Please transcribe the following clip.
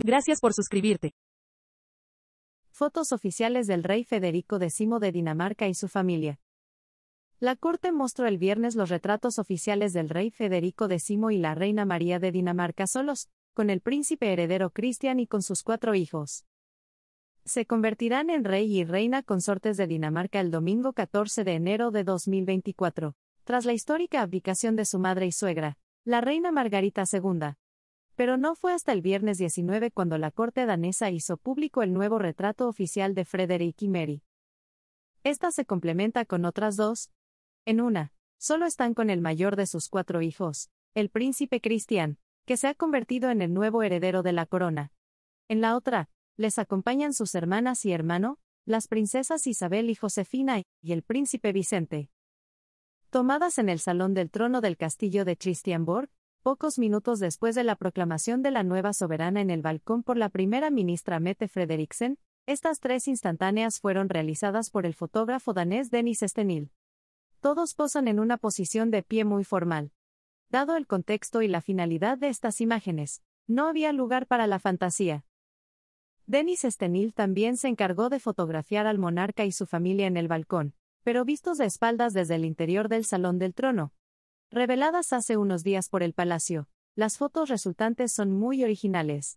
Gracias por suscribirte. Fotos oficiales del rey Federico X de Dinamarca y su familia. La corte mostró el viernes los retratos oficiales del rey Federico X y la reina María de Dinamarca solos, con el príncipe heredero Cristian y con sus cuatro hijos. Se convertirán en rey y reina consortes de Dinamarca el domingo 14 de enero de 2024, tras la histórica abdicación de su madre y suegra, la reina Margarita II. Pero no fue hasta el viernes 19 cuando la corte danesa hizo público el nuevo retrato oficial de Frederick y Mary. Esta se complementa con otras dos. En una, solo están con el mayor de sus cuatro hijos, el príncipe Cristian, que se ha convertido en el nuevo heredero de la corona. En la otra, les acompañan sus hermanas y hermano, las princesas Isabel y Josefina, y el príncipe Vicente. Tomadas en el salón del trono del castillo de Christianborg, Pocos minutos después de la proclamación de la nueva soberana en el balcón por la primera ministra Mette Frederiksen, estas tres instantáneas fueron realizadas por el fotógrafo danés Denis Stenil. Todos posan en una posición de pie muy formal. Dado el contexto y la finalidad de estas imágenes, no había lugar para la fantasía. Denis Stenil también se encargó de fotografiar al monarca y su familia en el balcón, pero vistos de espaldas desde el interior del Salón del Trono, reveladas hace unos días por el Palacio. Las fotos resultantes son muy originales.